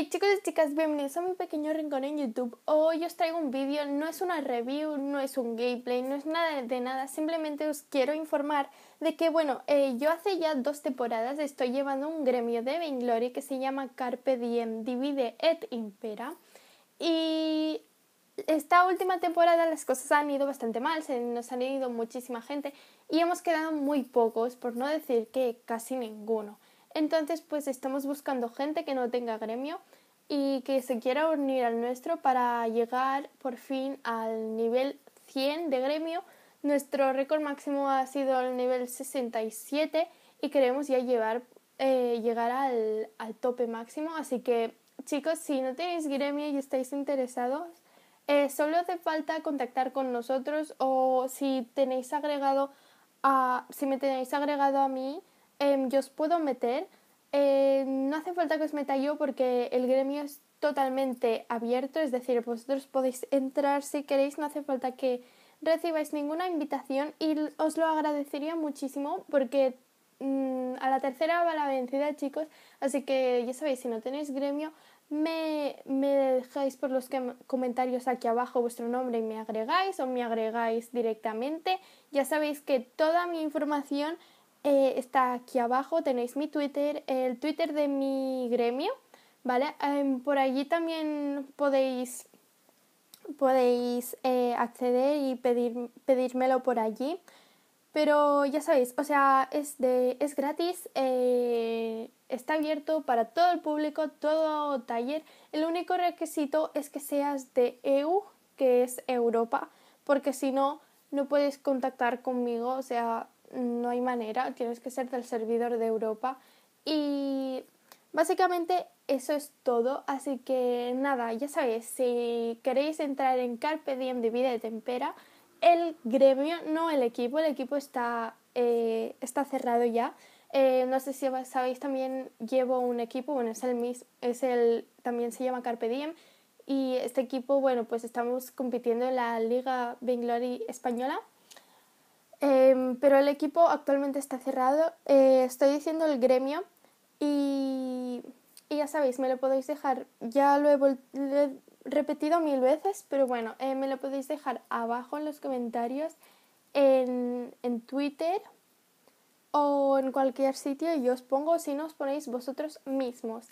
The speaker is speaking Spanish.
Hey chicos y chicas, bienvenidos a mi pequeño rincón en YouTube. Hoy os traigo un vídeo, no es una review, no es un gameplay, no es nada de nada, simplemente os quiero informar de que, bueno, eh, yo hace ya dos temporadas estoy llevando un gremio de Vainglory que se llama Carpe Diem Divide et Impera y esta última temporada las cosas han ido bastante mal, se nos han ido muchísima gente y hemos quedado muy pocos, por no decir que casi ninguno. Entonces, pues estamos buscando gente que no tenga gremio y que se quiera unir al nuestro para llegar por fin al nivel 100 de gremio. Nuestro récord máximo ha sido el nivel 67 y queremos ya eh, llegar al, tope máximo. Así que, chicos, si no tenéis gremio y estáis interesados, eh, solo hace falta contactar con nosotros o si tenéis agregado si me tenéis agregado a mí, Em, yo os puedo meter. Eh, no hace falta que os meta yo porque el gremio es totalmente abierto, es decir, vosotros podéis entrar si queréis, no hace falta que recibáis ninguna invitación y os lo agradecería muchísimo porque mm, a la tercera va la vencida, chicos, así que ya sabéis, si no tenéis gremio, me, dejáis por los comentarios aquí abajo vuestro nombre y me agregáis o me agregáis directamente. Ya sabéis que toda mi información eh, está aquí abajo, tenéis mi Twitter, el Twitter de mi gremio, ¿vale? Em, por allí también podéis, podéis eh, acceder y pedir, pedírmelo por allí. Pero ya sabéis, o sea, es, es gratis, eh, está abierto para todo el público, todo taller. El único requisito es que seas de EU, que es Europa, porque si no, no puedes contactar conmigo, o sea, no hay manera, tienes que ser del servidor de Europa. Y básicamente eso es todo, así que nada, ya sabéis, si queréis entrar en Carpe Diem de Vida de Tempera, el gremio, no el equipo, el equipo está, eh, está cerrado ya. Eh, no sé si sabéis, también llevo un equipo, bueno, es el mismo, es el, también se llama Carpe Diem, y este equipo, bueno, pues estamos compitiendo en la Liga Binglory Española. Em, pero el equipo actualmente está cerrado. Eh, estoy diciendo el gremio y, ya sabéis, me lo podéis dejar. Ya lo he, repetido mil veces, pero bueno, eh, me lo podéis dejar abajo en los comentarios, en, Twitter o en cualquier sitio y os pongo si no os ponéis vosotros mismos.